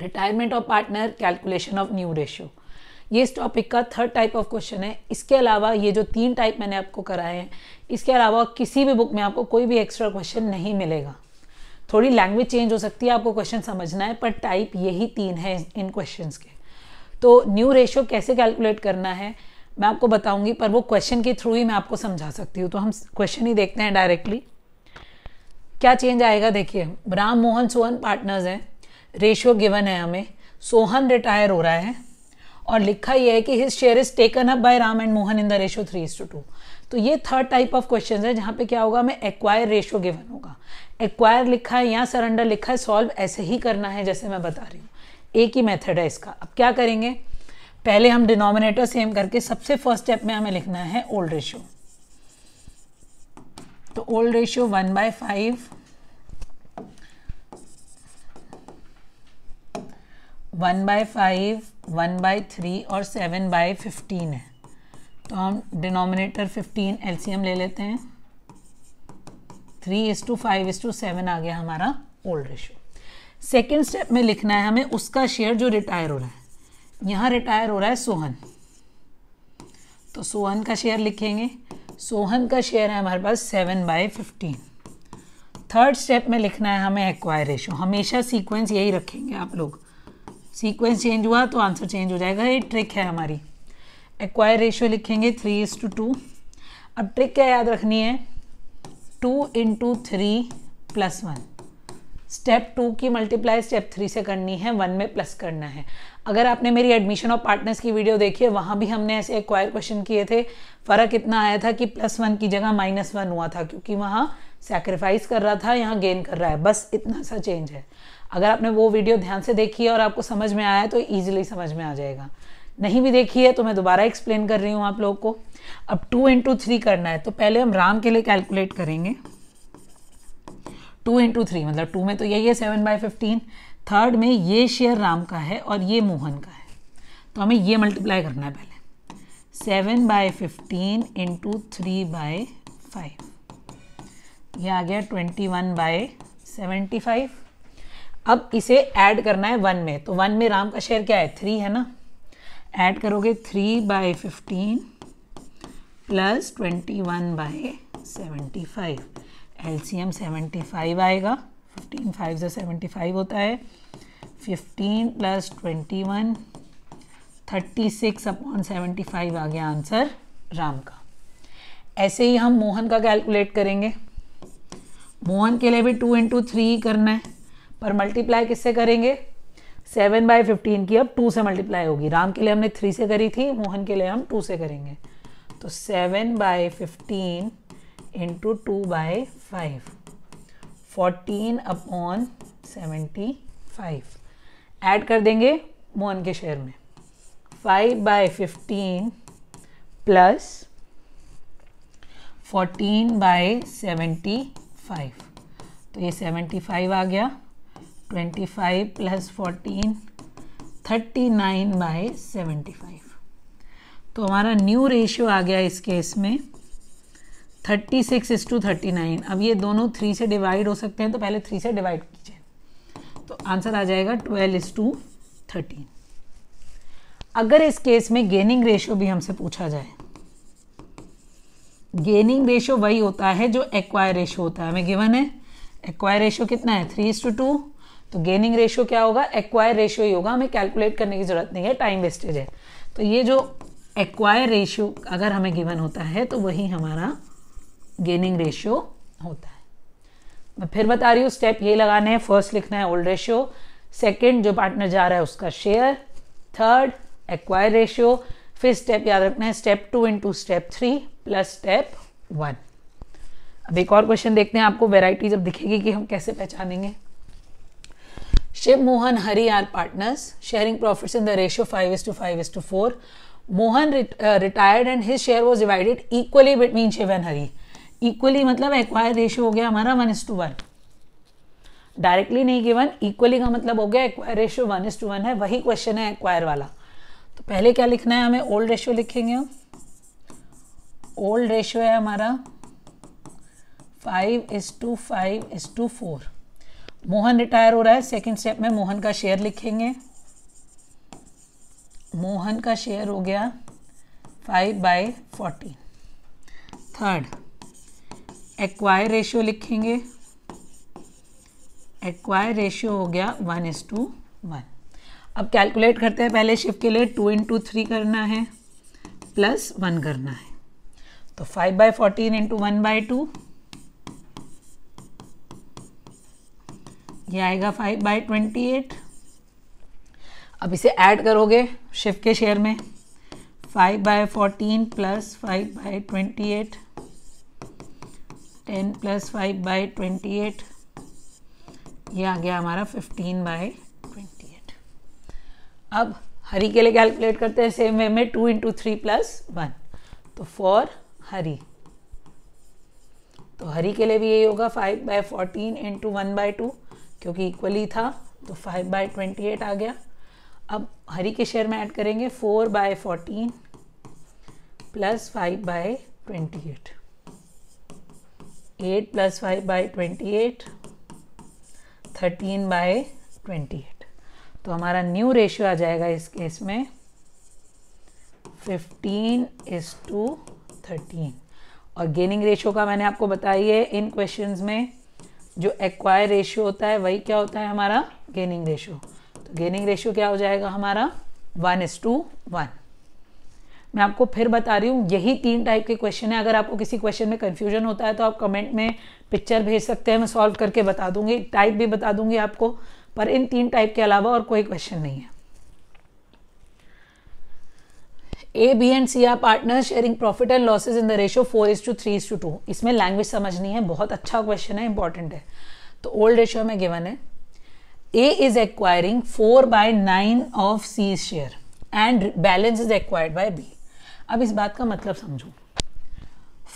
retirement of partner calculation of new ratio ये इस topic का थर्ड टाइप ऑफ क्वेश्चन है इसके अलावा ये जो तीन टाइप मैंने आपको कराए हैं इसके अलावा किसी भी बुक में आपको कोई भी एक्स्ट्रा क्वेश्चन नहीं मिलेगा थोड़ी लैंग्वेज चेंज हो सकती है आपको क्वेश्चन समझना है पर टाइप यही तीन है इन क्वेश्चन के तो न्यू रेशियो कैसे कैलकुलेट करना है मैं आपको बताऊंगी पर वो क्वेश्चन के थ्रू ही मैं आपको समझा सकती हूँ तो हम क्वेश्चन ही देखते हैं डायरेक्टली क्या चेंज आएगा देखिए राम मोहन सोहन पार्टनर्स हैं रेशियो गिवन है हमें सोहन रिटायर हो रहा है और लिखा यह है कि his share is taken up by Ram and Mohan in the ratio three is to two तो ये थर्ड टाइप ऑफ क्वेश्चन है जहाँ पे क्या होगा हमें एक्वायर रेशियो गिवन होगा एक्वायर लिखा है या सरेंडर लिखा है सॉल्व ऐसे ही करना है जैसे मैं बता रही हूँ एक ही मेथड है इसका अब क्या करेंगे पहले हम डिनोमिनेटर सेम करके सबसे फर्स्ट स्टेप में हमें लिखना है ओल्ड रेशियो तो old ratio one by five one by five one by three और सेवन बाई फिफ्टीन है तो हम डिनोमिनेटर फिफ्टीन एलसीएम ले लेते हैं three is to five is to seven आ गया हमारा ओल्ड रेशो सेकेंड स्टेप में लिखना है हमें उसका शेयर जो रिटायर हो रहा है यहाँ रिटायर हो रहा है सोहन तो सोहन का शेयर लिखेंगे सोहन का शेयर है हमारे पास seven by fifteen third step में लिखना है हमें एक्वायर रेशो हमेशा सीक्वेंस यही रखेंगे आप लोग सीक्वेंस चेंज हुआ तो आंसर चेंज हो जाएगा ये ट्रिक है हमारी एक्वायर रेशियो लिखेंगे थ्री इज टू टू अब ट्रिक क्या याद रखनी है two into three plus one step two की मल्टीप्लाई स्टेप थ्री से करनी है वन में प्लस करना है अगर आपने मेरी एडमिशन ऑफ पार्टनर्स की वीडियो देखी है वहाँ भी हमने ऐसे एक्वायर क्वेश्चन किए थे फ़र्क इतना आया था कि प्लस वन की जगह माइनस वन हुआ था क्योंकि वहाँ सेक्रीफाइस कर रहा था यहाँ गेन कर रहा है बस इतना सा चेंज है अगर आपने वो वीडियो ध्यान से देखी है और आपको समझ में आया तो ईजिली समझ में आ जाएगा नहीं भी देखी है तो मैं दोबारा एक्सप्लेन कर रही हूँ आप लोग को अब टू इंटू थ्री करना है तो पहले हम राम के लिए कैलकुलेट करेंगे टू इंटू थ्री मतलब टू में तो यही है सेवन बाई फिफ्टीन थर्ड में ये शेयर राम का है और ये मोहन का है तो हमें ये मल्टीप्लाई करना है पहले seven by fifteen into three by five ये आ गया twenty one by seventy five अब इसे ऐड करना है वन में तो वन में राम का शेयर क्या है थ्री है ना ऐड करोगे three by fifteen plus twenty one by seventy five L C M seventy five आएगा फिफ्टीन फाइव से सेवेंटी फाइव होता है fifteen plus twenty one thirty six upon seventy five आ गया आंसर राम का ऐसे ही हम मोहन का कैलकुलेट करेंगे मोहन के लिए भी टू इंटू थ्री करना है पर मल्टीप्लाई किससे करेंगे सेवन बाई फिफ्टीन की अब टू से मल्टीप्लाई होगी राम के लिए हमने थ्री से करी थी मोहन के लिए हम टू से करेंगे तो seven by fifteen into two by five fourteen upon seventy five add कर देंगे मोहन के शेयर में five by fifteen plus fourteen by seventy five तो ये सेवेंटी फाइव आ गया twenty five plus fourteen thirty nine by seventy five तो हमारा न्यू रेशियो आ गया इस केस में thirty six is to thirty nine अब ये दोनों थ्री से डिवाइड हो सकते हैं तो पहले थ्री से डिवाइड कीजिए तो आंसर आ जाएगा ट्वेल्व इज टू थर्टीन अगर इस केस में गेनिंग रेशियो भी हमसे पूछा जाए गेनिंग रेशो वही होता है जो एक्वायर रेशो होता है हमें गिवन है एक्वायर रेशो कितना है थ्री इज टू टू तो गेनिंग रेशो क्या होगा एक्वायर रेशो ही होगा हमें कैलकुलेट करने की ज़रूरत नहीं है टाइम वेस्टेज है तो ये जो एक्वायर रेशियो अगर हमें गिवन होता है तो वही हमारा गेनिंग रेशियो होता है मैं फिर बता रही हूँ स्टेप ये लगाने हैं फर्स्ट लिखना है ओल्ड रेशियो सेकेंड जो पार्टनर जा रहा है उसका शेयर थर्ड एक्वायर रेशियो फिर स्टेप याद रखना है step two into step three plus step one अब एक और क्वेश्चन देखते हैं आपको वेराइटी जब दिखेगी कि हम कैसे पहचानेंगे Shiv Mohan Hari are partners sharing profits in the ratio five is to five is to four Mohan retired and his share was divided equally between Shiv and Hari equally मतलब एक्वायर रेशियो हो गया हमारा one is to one directly नहीं given equally का मतलब हो गया acquire ratio one is to one है वही क्वेश्चन है एक्वायर वाला तो पहले क्या लिखना है हमें ओल्ड रेशियो लिखेंगे हम ओल्ड रेशियो है हमारा five is to five is to four Mohan retire हो रहा है सेकंड स्टेप में मोहन का शेयर लिखेंगे मोहन का शेयर हो गया five by fourteen third acquire ratio लिखेंगे एक्वायर रेशियो हो गया वन इज टू वन अब कैलकुलेट करते हैं पहले शिफ्ट के लिए टू इंटू थ्री करना है प्लस वन करना है तो five by fourteen into one by two ये आएगा फाइव बाई ट्वेंटी एट अब इसे ऐड करोगे शिफ्ट के शेयर में five by fourteen plus five by twenty eight ten plus five by twenty eight ये आ गया हमारा फिफ्टीन बाय अब हरी के लिए कैलकुलेट करते हैं सेम वे में two into three plus one तो फॉर हरी तो हरी के लिए भी यही होगा five by fourteen into one by two क्योंकि इक्वली था तो फाइव बाय ट्वेंटी एट आ गया अब हरी के शेयर में ऐड करेंगे four by fourteen plus five by twenty eight eight plus five by twenty eight thirteen by twenty eight तो हमारा न्यू रेशियो आ जाएगा इस केस में फिफ्टीन इज टू थर्टीन और गेनिंग रेशियो का मैंने आपको बताइए इन क्वेश्चंस में जो एक्वायर रेशियो होता है वही क्या होता है हमारा गेनिंग रेशियो तो गेनिंग रेशियो क्या हो जाएगा हमारा वन इज टू वन मैं आपको फिर बता रही हूँ यही तीन टाइप के क्वेश्चन है अगर आपको किसी क्वेश्चन में कंफ्यूजन होता है तो आप कमेंट में पिक्चर भेज सकते हैं मैं सॉल्व करके बता दूंगी टाइप भी बता दूंगी आपको पर इन तीन टाइप के अलावा और कोई क्वेश्चन नहीं है A B and C are partner sharing profit and losses in the ratio four is to three is to two इसमें लैंग्वेज समझनी है बहुत अच्छा क्वेश्चन है इंपॉर्टेंट है तो ओल्ड रेशियो में गिवन है A is acquiring four by nine of C share and balance is acquired by B अब इस बात का मतलब समझो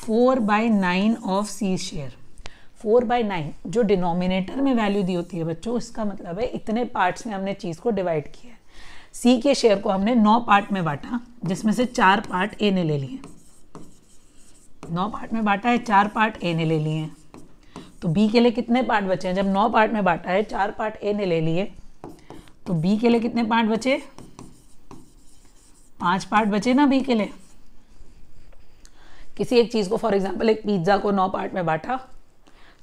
four by nine of C share four by nine जो डिनोमिनेटर में वैल्यू दी होती है बच्चों इसका मतलब है इतने पार्ट्स में हमने चीज़ को डिवाइड किया है सी के शेयर को हमने नौ पार्ट में बांटा जिसमें से चार पार्ट ए ने ले लिए नौ पार्ट में बांटा है चार पार्ट ए ने ले लिए हैं तो बी के लिए कितने पार्ट बचे हैं जब नौ पार्ट में बांटा है चार पार्ट ए ने ले लिए तो बी के लिए कितने पार्ट बचे पांच पार्ट बचे ना बी के लिए किसी एक चीज़ को फॉर एग्जाम्पल एक पिज्ज़ा को नौ पार्ट में बांटा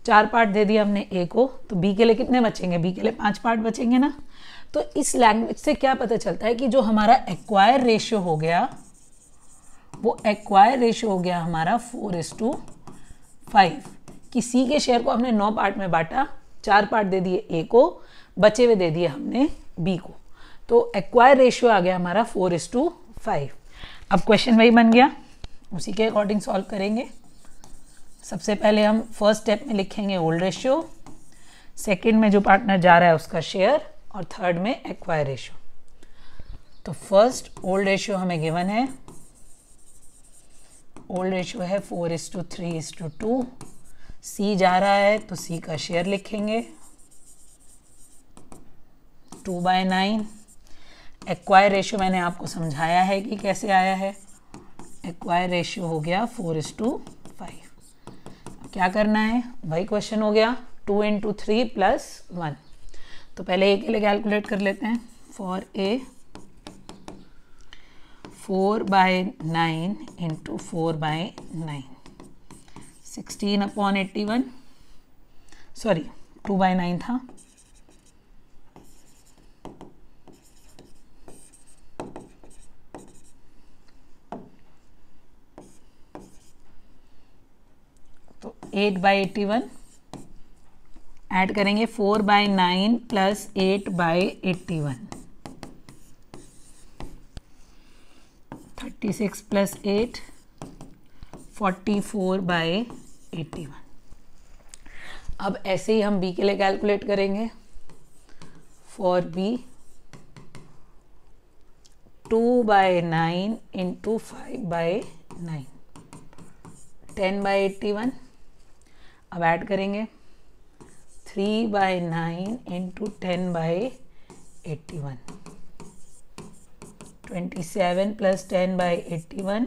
चार पार्ट दे दिया हमने ए को तो बी के लिए कितने बचेंगे बी के लिए पांच पार्ट बचेंगे ना तो इस लैंग्वेज से क्या पता चलता है कि जो हमारा एक्वायर रेशियो हो गया वो एक्वायर रेशियो हो गया हमारा फोर इस टू फाइव कि सी के शेयर को हमने नौ पार्ट में बांटा चार पार्ट दे दिए ए को बचे हुए दे दिए हमने बी को तो एक्वायर रेशियो आ गया हमारा फोर इस टू फाइव अब क्वेश्चन वही बन गया उसी के अकॉर्डिंग सॉल्व करेंगे सबसे पहले हम फर्स्ट स्टेप में लिखेंगे ओल्ड रेशियो सेकेंड में जो पार्टनर जा रहा है उसका शेयर और थर्ड में एक्वायर रेशियो तो फर्स्ट ओल्ड रेशियो हमें गिवन है ओल्ड रेशियो है four is to three is to two C जा रहा है तो सी का शेयर लिखेंगे two by nine acquire ratio मैंने आपको समझाया है कि कैसे आया है एक्वायर रेशियो हो गया फोर इज टू क्या करना है वही क्वेश्चन हो गया two into three plus one तो पहले ए के लिए कैलकुलेट कर लेते हैं for A four by nine into four by nine sixteen upon eighty one sorry two by nine था eight by eighty one add करेंगे four by nine plus eight by eighty one thirty six plus eight forty four by eighty one अब ऐसे ही हम B के लिए calculate करेंगे for B to by nine into five by nine ten by eighty one अब add करेंगे three by nine into ten by eighty one twenty seven plus ten by eighty one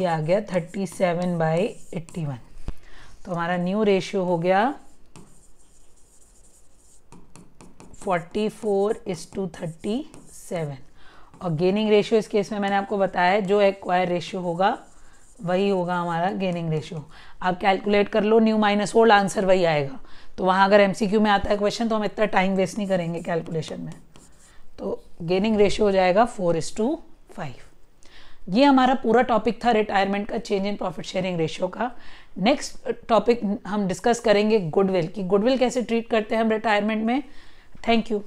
ये आ गया thirty seven by eighty one तो हमारा new ratio हो गया forty four is to thirty seven और गेनिंग रेशियो इस केस में मैंने आपको बताया जो एक्वायर रेशियो होगा वही होगा हमारा गेनिंग रेशियो आप कैलकुलेट कर लो न्यू माइनस ओल्ड आंसर वही आएगा तो वहाँ अगर एम में आता है क्वेश्चन तो हम इतना टाइम वेस्ट नहीं करेंगे कैलकुलेशन में तो गेनिंग रेशियो हो जाएगा फोर इस टू फाइव ये हमारा पूरा टॉपिक था रिटायरमेंट का change in profit sharing ratio का नेक्स्ट टॉपिक हम डिस्कस करेंगे गुडविल की गुडविल कैसे ट्रीट करते हैं हम रिटायरमेंट में थैंक यू